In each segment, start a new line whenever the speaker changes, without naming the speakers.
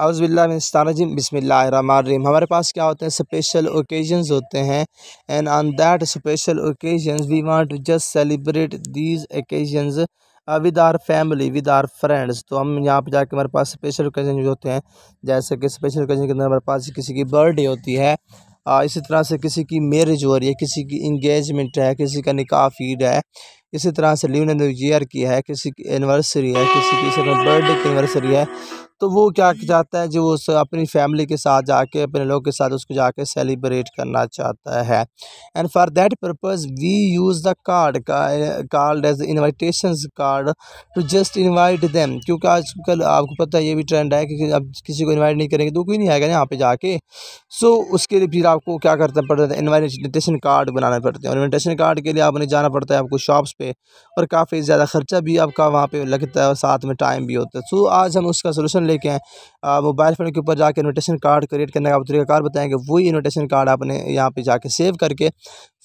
अउज़बिल्लाजिम बसमीम हमारे पास क्या होते हैं स्पेशल ओकेजन्स होते हैं and on that special occasions we want to just celebrate these occasions with our family with our friends तो हम यहाँ पे जाके हमारे पास स्पेशल ओकेजन होते हैं जैसे कि स्पेशल ओकेजन के अंदर हमारे पास किसी की बर्थडे होती है uh, इसी तरह से किसी की मेरिज हो रही है किसी की इंगेजमेंट है किसी का निकाह फीड है इसी तरह से लीव न्यू ईयर की है किसी की एनिवर्सरी है किसी की बर्थडे की एनिवर्सरी है तो वो क्या चाहता है जो उस अपनी फैमिली के साथ जाके अपने लोग के साथ उसको जाके सेलिब्रेट करना चाहता है and for that purpose we use the card card as invitation card to just invite them क्योंकि आजकल आपको पता है ये भी ट्रेंड है कि अब किसी को इनवाइट नहीं करेंगे तो कोई नहीं आएगा यहाँ पे जाके सो so, उसके लिए फिर आपको क्या करना पड़ता है इन्वाइटेशन कार्ड बनाना पड़ते हैं इन्विटेशन कार्ड के लिए आपने जाना पड़ता है आपको शॉप्स पर और काफ़ी ज़्यादा खर्चा भी आपका वहाँ पर लगता है और साथ में टाइम भी होता है सो so, आज हम उसका सोलूशन लेके आएँ मोबाइल फ़ोन के ऊपर जाकर इन्विटेशन कार्ड क्रिएट करने का तरीका तरीकाकार बताएँगे वही इन्विटेशन कार्ड आपने यहाँ पे जाके सेव करके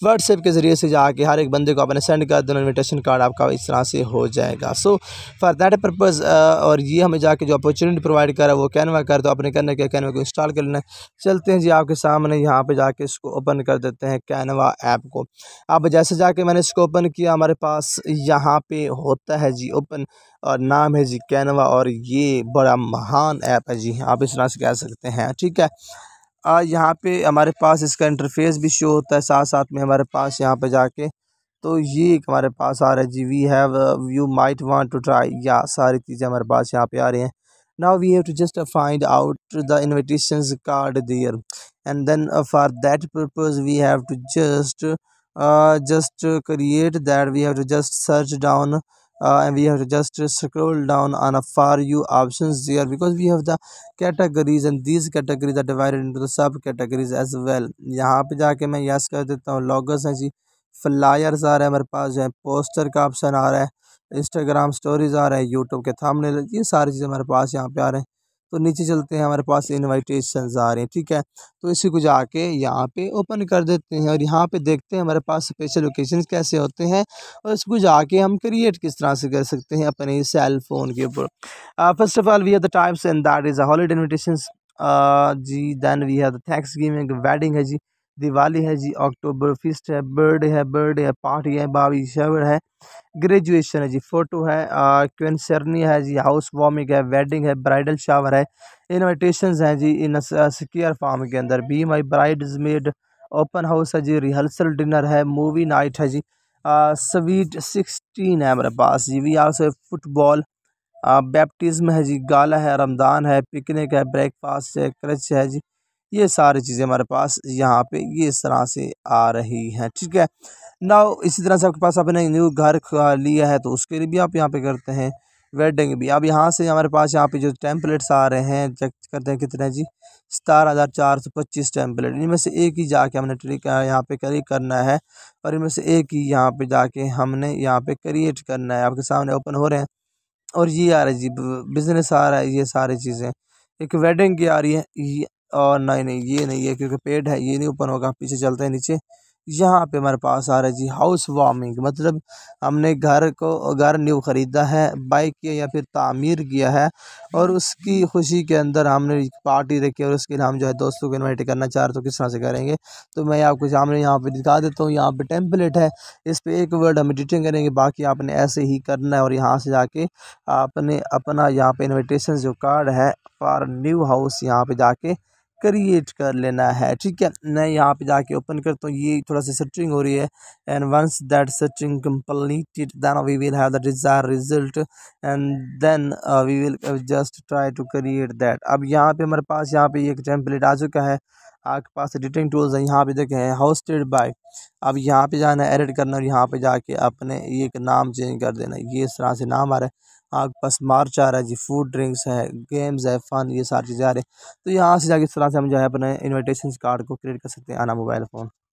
व्हाट्सएप के ज़रिए से जाके हर एक बंदे को आपने सेंड कर दोनों इन्विटेशन कार्ड आपका इस तरह से हो जाएगा सो फॉर दैट पर्पज़ और ये हमें जाके जो अपॉर्चुनिटी प्रोवाइड करा वो कैनवा कर दो आपने करना क्या कैनवा को इंस्टॉल कर लेना चलते हैं जी आपके सामने यहाँ पर जाके इसको ओपन कर देते हैं कैनवा ऐप को अब जैसे जाके मैंने इसको ओपन किया हमारे पास यहाँ पर होता है जी ओपन और नाम है जी कैनवा और ये बड़ा महान ऐप है जी आप इस तरह से कह सकते हैं ठीक है यहाँ पे हमारे पास इसका इंटरफेस भी शो होता है साथ साथ में हमारे पास यहाँ पे जाके तो ये एक हमारे पास आ रहा है जी we have you might want to try या सारी चीज़ें हमारे पास यहाँ पे आ रही हैं now we have to just find out the invitation card there and then for that purpose we have to just just create that we have to just search down uh, and we have to just scroll down on a for you options here because we have the categories and these categories are divided into the sub categories as well यहाँ पे जाके main yes kar deta hu loggers hai ji flyers aa रहे hai mere paas jo hai poster ka option aa raha hai instagram stories aa रहा hai youtube ke thumbnail ye sari cheeze mere paas yahan pe aa rahe हैं तो नीचे चलते हैं हमारे पास invitation आ रहे हैं ठीक है तो इसी को जाके यहाँ पे ओपन कर देते हैं और यहाँ पे देखते हैं हमारे पास स्पेशल लोकेशन कैसे होते हैं और इसको जाके हम क्रिएट किस तरह से कर सकते हैं अपने सेल फोन के ऊपर first of all we have the times and that is a holiday invitation जी then we have the thanksgiving wedding है जी दिवाली है जी अक्टूबर फिस्ट है बर्थडे है बर्थडे है पार्टी है बाबी शवर है ग्रेजुएशन है जी फोटो है क्वेंसरनी है जी हाउस वार्मिंग है वेडिंग है ब्राइडल शावर है इन्विटेशन है जी इन स्कीयर फार्म के अंदर be my bridesmaid open house है जी रिहर्सल डिनर है मूवी नाइट है जी स्वीट सिक्सटीन है हमारे पास जी वी से फुटबॉल बैप्टिज़्म है जी गाला है रमदान है पिकनिक है ब्रेकफास्ट है क्रच है जी ये सारी चीज़ें हमारे पास यहाँ पे ये इस तरह से आ रही हैं ठीक है ना इसी तरह से आपके पास आपने न्यू घर लिया है तो उसके लिए भी आप यहाँ पे करते हैं वेडिंग भी अब यहाँ से हमारे पास यहाँ पे जो टेम्पलेट्स आ रहे हैं चेक करते हैं कितने जी सतारह हज़ार चार सौ पच्चीस टेम्पलेट इनमें से एक ही जाके हमने ट्रिक यहाँ पे करी करना है और इनमें से एक ही यहाँ पे जाके हमने यहाँ पे क्रिएट करना है आपके सामने ओपन हो रहे हैं और ये आ रहा है जी बिज़नेस आ रहा है ये सारी चीज़ें एक वेडिंग की आ रही है ये और नहीं नहीं ये नहीं है क्योंकि पेड़ है ये नहीं ओपन होगा पीछे चलते हैं नीचे यहाँ पे हमारे पास आ रहा है जी हाउस वार्मिंग मतलब हमने घर को घर न्यू ख़रीदा है बाइक किया या फिर तामीर किया है और उसकी खुशी के अंदर हमने पार्टी रखी और उसके लिए हम जो है दोस्तों को इन्वाइट करना चाह रहे तो किस तरह से करेंगे तो मैं आपको सामने यहाँ पे दिखा देता हूँ यहाँ पे टेम्पलेट है इस पर एक वर्ड हम एडिटिंग करेंगे बाकी आपने ऐसे ही करना है और यहाँ से जाके आपने अपना यहाँ पर इन्विटेशन जो कार्ड है फॉर न्यू हाउस यहाँ पर जाके क्रिएट कर लेना है ठीक है मैं यहाँ पे जाके ओपन करता हूँ ये थोड़ा सा सर्चिंग हो रही है and once that searching completed then we will have the desire result and then we will just try to create that अब यहाँ पे हमारे पास यहाँ पे एक टेम्पलेट आ चुका है आपके पास एडिटिंग टूल्स हैं यहाँ पे हैं हाउस्टेड बाय अब यहाँ पे जाना है एडिट करना और यहाँ पे जाके अपने ये नाम चेंज कर देना ये इस तरह से नाम आ रहा है आपके पास मार्च आ रहा है जी फूड ड्रिंक्स है गेम्स है फन ये सारी चीज़ें आ रही तो यहाँ से जाके इस तरह से हम जो है अपने इन्विटेशन कार्ड को क्रिएट कर सकते हैं आना मोबाइल फ़ोन